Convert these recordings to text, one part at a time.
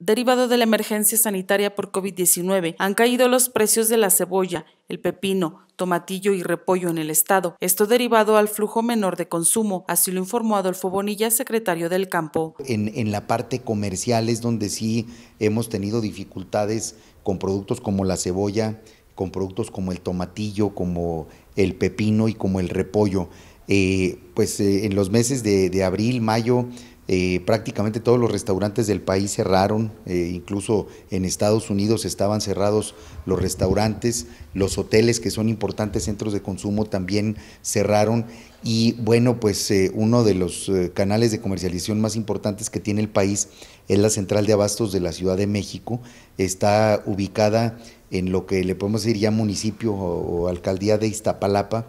Derivado de la emergencia sanitaria por COVID-19, han caído los precios de la cebolla, el pepino, tomatillo y repollo en el Estado. Esto derivado al flujo menor de consumo, así lo informó Adolfo Bonilla, secretario del campo. En, la parte comercial es donde sí hemos tenido dificultades con productos como la cebolla, con productos como el tomatillo, como el pepino y como el repollo. Eh, pues eh, en los meses de, de abril, mayo, eh, prácticamente todos los restaurantes del país cerraron, eh, incluso en Estados Unidos estaban cerrados los restaurantes, los hoteles que son importantes centros de consumo también cerraron y bueno, pues eh, uno de los canales de comercialización más importantes que tiene el país es la central de abastos de la Ciudad de México, está ubicada en lo que le podemos decir ya municipio o alcaldía de Iztapalapa,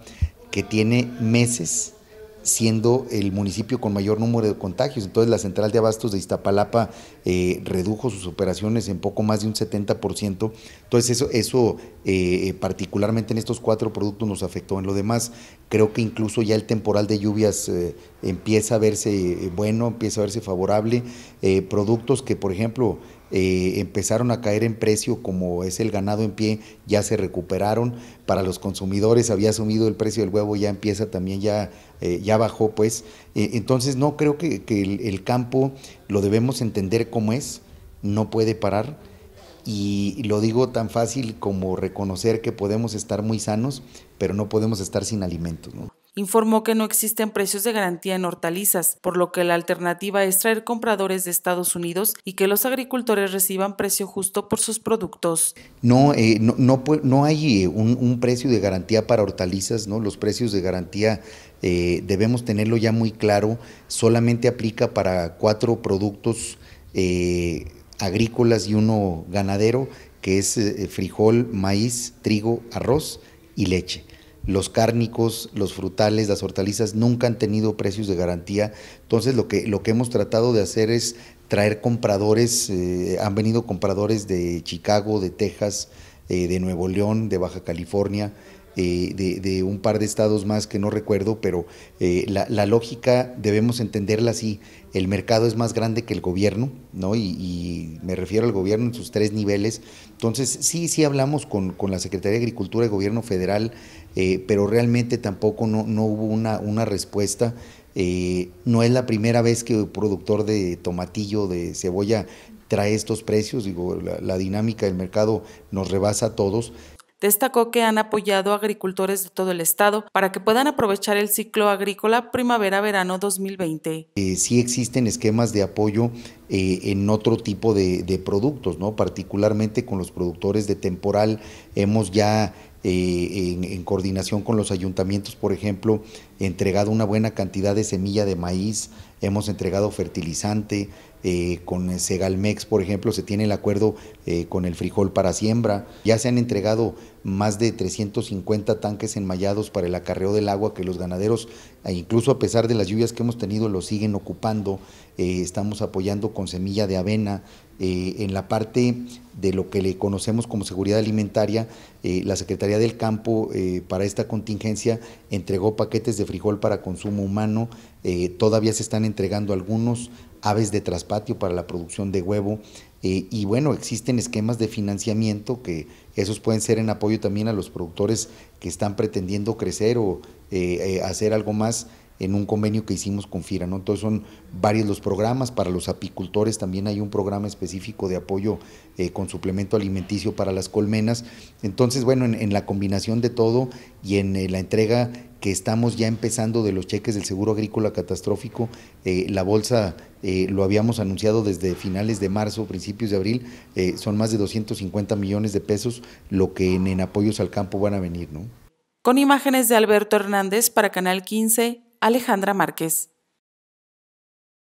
que tiene meses siendo el municipio con mayor número de contagios. Entonces la central de abastos de Iztapalapa eh, redujo sus operaciones en poco más de un 70%. Entonces eso, eso eh, eh, particularmente en estos cuatro productos nos afectó. En lo demás, creo que incluso ya el temporal de lluvias empieza a verse bueno, empieza a verse favorable. productos que, por ejemplo, empezaron a caer en precio, como es el ganado en pie, ya se recuperaron para los consumidores había asumido el precio del huevo, ya empieza también, ya, eh, ya bajó, pues. Eh, entonces, no creo que, el, campo lo debemos entender cómo es, no puede parar. Y lo digo tan fácil como reconocer que podemos estar muy sanos, pero no podemos estar sin alimentos. ¿no? informó que no existen precios de garantía en hortalizas, por lo que la alternativa es traer compradores de Estados Unidos y que los agricultores reciban precio justo por sus productos. No, eh, no, hay eh, un, precio de garantía para hortalizas, ¿no? Los precios de garantía eh, debemos tenerlo ya muy claro, solamente aplica para cuatro productos agrícolas y uno ganadero, que es frijol, maíz, trigo, arroz y leche los cárnicos, los frutales, las hortalizas nunca han tenido precios de garantía. Entonces lo que, lo que hemos tratado de hacer es traer compradores, eh, han venido compradores de Chicago, de Texas, eh, de Nuevo León, de Baja California, eh, de, un par de estados más que no recuerdo, pero eh, la, lógica debemos entenderla así. El mercado es más grande que el gobierno, ¿no? Y, me refiero al gobierno en sus tres niveles. Entonces, sí, sí hablamos con, la Secretaría de Agricultura y Gobierno Federal, eh, pero realmente tampoco no, hubo una, respuesta. no es la primera vez que el productor de tomatillo, de cebolla, trae estos precios. Digo, la dinámica del mercado nos rebasa a todos. Destacó que han apoyado a agricultores de todo el estado para que puedan aprovechar el ciclo agrícola primavera-verano 2020. Eh, sí existen esquemas de apoyo eh, en otro tipo de, de productos, ¿no? particularmente con los productores de temporal. Hemos ya eh, en, coordinación con los ayuntamientos, por ejemplo, entregado una buena cantidad de semilla de maíz, hemos entregado fertilizante, eh, con Segalmex, por ejemplo, se tiene el acuerdo eh, con el frijol para siembra, ya se han entregado más de 350 tanques enmayados para el acarreo del agua que los ganaderos, e incluso a pesar de las lluvias que hemos tenido, lo siguen ocupando, estamos apoyando con semilla de avena, eh, en la parte de lo que le conocemos como seguridad alimentaria, eh, la Secretaría del Campo eh, para esta contingencia entregó paquetes de frijol para consumo humano, todavía se están entregando algunos aves de traspatio para la producción de huevo y bueno, existen esquemas de financiamiento que esos pueden ser en apoyo también a los productores que están pretendiendo crecer o hacer algo más en un convenio que hicimos con FIRA. ¿no? Entonces son varios los programas, para los apicultores también hay un programa específico de apoyo eh, con suplemento alimenticio para las colmenas. Entonces, bueno, en, la combinación de todo y en eh, la entrega que estamos ya empezando de los cheques del Seguro Agrícola Catastrófico, eh, la bolsa lo habíamos anunciado desde finales de marzo, principios de abril, son más de 250 millones de pesos lo que en, apoyos al campo van a venir. ¿no? Con imágenes de Alberto Hernández para Canal 15, Alejandra Márquez.